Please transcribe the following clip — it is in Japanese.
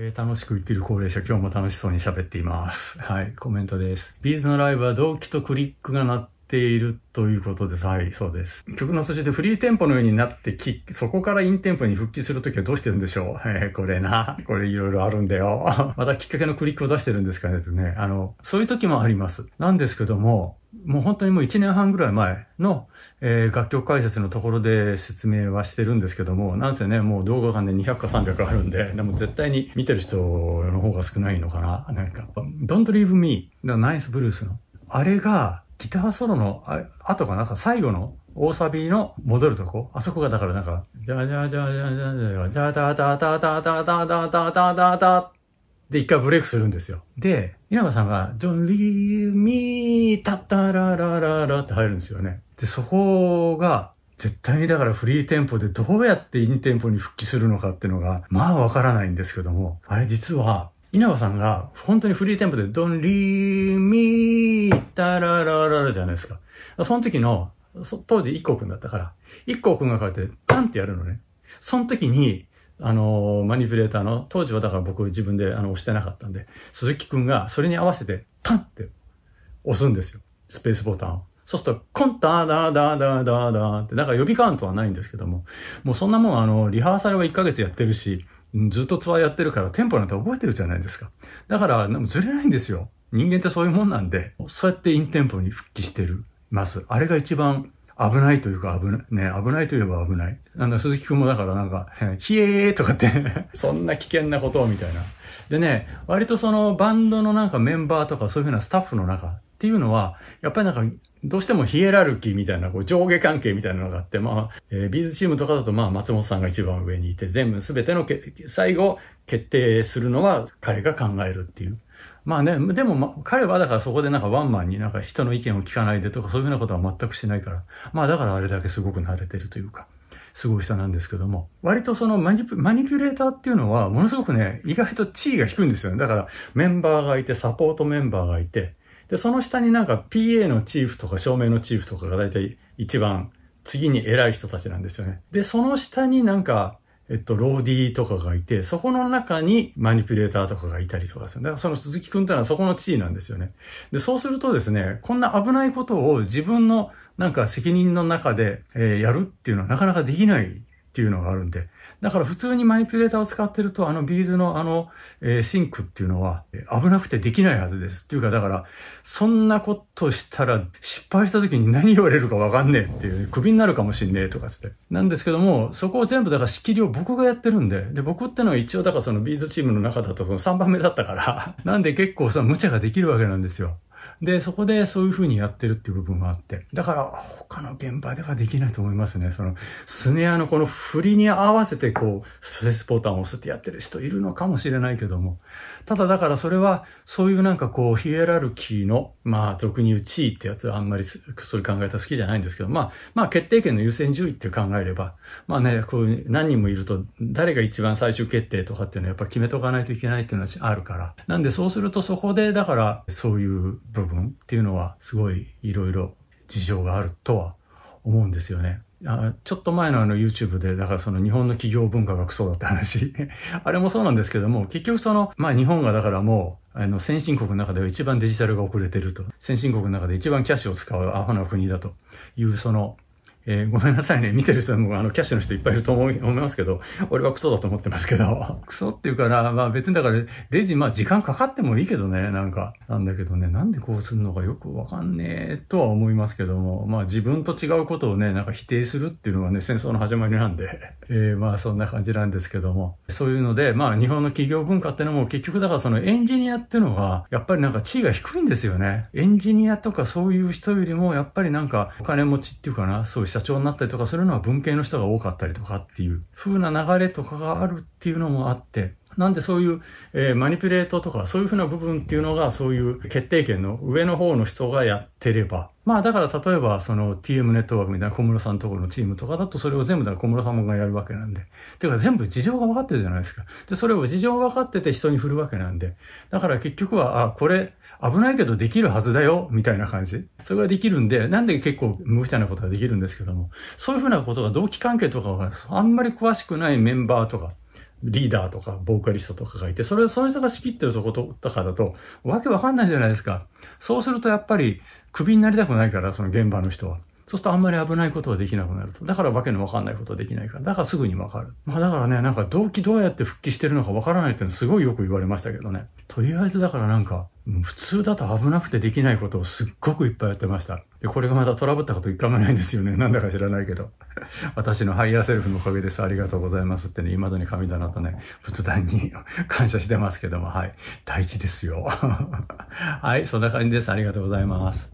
えー、楽しく生きる高齢者、今日も楽しそうに喋っています。はい、コメントです。ビーズのライブは同期とクリックが鳴ってているということです。はい、そうです。曲の筋でフリーテンポのようになってき、そこからインテンポに復帰するときはどうしてるんでしょう えー、これな。これいろいろあるんだよ。またきっかけのクリックを出してるんですかねとね。あの、そういう時もあります。なんですけども、もう本当にもう1年半ぐらい前の、えー、楽曲解説のところで説明はしてるんですけども、なんせね、もう動画がね、200か300あるんで、でも絶対に見てる人の方が少ないのかな。なんか、Don't Leave Me のナイスブルースの。あれが、ギターソロの後とがなんか最後の大サビの戻るとこ、あそこがだからなんか、じゃじゃじゃじゃじゃじゃじゃじゃじゃじゃじゃじゃじゃじゃじゃじゃじゃじゃで、一回ブレイクするんですよ。で、稲葉さんが、ジョン・リー・ミー・タッたららららって入るんですよね。で、そこが、絶対にだからフリーテンポでどうやってインテンポに復帰するのかっていうのが、まあわからないんですけども、あれ実は稲葉さんが、本当にフリーテンポで、ドンリーミータララララじゃないですか。その時の、当時一光くんだったから、一光くんがこうやって、ダンってやるのね。その時に、あのー、マニピュレーターの、当時はだから僕自分であの押してなかったんで、鈴木くんがそれに合わせて、タンって押すんですよ。スペースボタンを。そうすると、コンタダーダーダーダーダーって、だから予備カウントはないんですけども、もうそんなもん、あの、リハーサルは1ヶ月やってるし、ずっとツアーやってるからテンポなんて覚えてるじゃないですか。だから、ずれないんですよ。人間ってそういうもんなんで、そうやってインテンポに復帰してる、ます。あれが一番危ないというか危ない、ね、危ないといえば危ない。あの、鈴木くんもだからなんか、ひ えーとかって そんな危険なことをみたいな。でね、割とそのバンドのなんかメンバーとかそういうふうなスタッフの中っていうのは、やっぱりなんか、どうしてもヒエラルキーみたいな、こう上下関係みたいなのがあって、まあ、えー、ビーズチームとかだと、まあ、松本さんが一番上にいて、全部全てのけ、最後、決定するのは彼が考えるっていう。まあね、でも、ま、あ、彼はだからそこでなんかワンマンになんか人の意見を聞かないでとかそういうようなことは全くしないから、まあだからあれだけすごく慣れてるというか、すごい人なんですけども、割とそのマニピュレーターっていうのはものすごくね、意外と地位が低いんですよね。だからメンバーがいて、サポートメンバーがいて、で、その下になんか PA のチーフとか照明のチーフとかが大体一番次に偉い人たちなんですよね。で、その下になんか、えっと、ローディーとかがいて、そこの中にマニピュレーターとかがいたりとかすね。だからその鈴木くんってのはそこの地位なんですよね。で、そうするとですね、こんな危ないことを自分のなんか責任の中で、えー、やるっていうのはなかなかできないっていうのがあるんで、だから普通にマニピュレーターを使ってると、あのビーズのあの、えー、シンクっていうのは危なくてできないはずです。っていうか、だから、そんなことしたら失敗した時に何言われるかわかんねえっていう、クビになるかもしんねえとかつって。なんですけども、そこを全部だから仕切りを僕がやってるんで、で、僕ってのは一応だからそのビーズチームの中だとその3番目だったから なんで結構さ、無茶ができるわけなんですよ。で、そこでそういうふうにやってるっていう部分があって。だから、他の現場ではできないと思いますね。その、スネアのこの振りに合わせて、こう、フレスボタンを押すってやってる人いるのかもしれないけども。ただ、だからそれは、そういうなんかこう、ヒエラルキーの、まあ、俗に言う地位ってやつはあんまり、そういう考え方好きじゃないんですけど、まあ、まあ、決定権の優先順位って考えれば、まあね、こう、何人もいると、誰が一番最終決定とかっていうのはやっぱ決めとかないといけないっていうのはあるから。なんで、そうするとそこで、だから、そういう部分っていうのはすごいいろいろ事情があるとは思うんですよね。あちょっと前のあの YouTube で、だからその日本の企業文化がクソだって話 あれもそうなんですけども、結局その、まあ日本がだからもう、あの先進国の中では一番デジタルが遅れてると。先進国の中で一番キャッシュを使うアホな国だというそのえー、ごめんなさいね。見てる人も、あの、キャッシュの人いっぱいいると思いますけど、俺はクソだと思ってますけど。クソっていうかな、まあ別にだから、レジ、まあ時間かかってもいいけどね、なんか。なんだけどね、なんでこうするのかよくわかんねえとは思いますけども、まあ自分と違うことをね、なんか否定するっていうのがね、戦争の始まりなんで、えー、まあそんな感じなんですけども、そういうので、まあ日本の企業文化ってのも結局だからそのエンジニアっていうのは、やっぱりなんか地位が低いんですよね。エンジニアとかそういう人よりも、やっぱりなんかお金持ちっていうかな、そういう社長になったりとかするのは文系の人が多かったりとかっていう風な流れとかがあるっていうのもあって、なんでそういう、えー、マニピュレートとかそういうふうな部分っていうのがそういう決定権の上の方の人がやってれば。まあだから例えばその TM ネットワークみたいな小室さんところのチームとかだとそれを全部だ小室さんがやるわけなんで。ていうか全部事情が分かってるじゃないですか。で、それを事情が分かってて人に振るわけなんで。だから結局は、あ、これ危ないけどできるはずだよ、みたいな感じ。それができるんで、なんで結構無理なことができるんですけども、そういうふうなことが同期関係とかはあんまり詳しくないメンバーとか、リーダーとか、ボーカリストとかがいて、それをその人が仕切ってるとこととかだと、わけわかんないじゃないですか。そうするとやっぱり、クビになりたくないから、その現場の人は。そうするとあんまり危ないことはできなくなると。だからわけのわかんないことはできないから。だからすぐにわかる。まあだからね、なんか動機どうやって復帰してるのかわからないっていうのすごいよく言われましたけどね。とりあえずだからなんか、普通だと危なくてできないことをすっごくいっぱいやってました。で、これがまたトラブったこと一回もないんですよね。なんだか知らないけど。私のハイヤーセルフのおかげです。ありがとうございますってね、未だに神棚とね、仏壇に 感謝してますけども、はい。大事ですよ。はい、そんな感じです。ありがとうございます。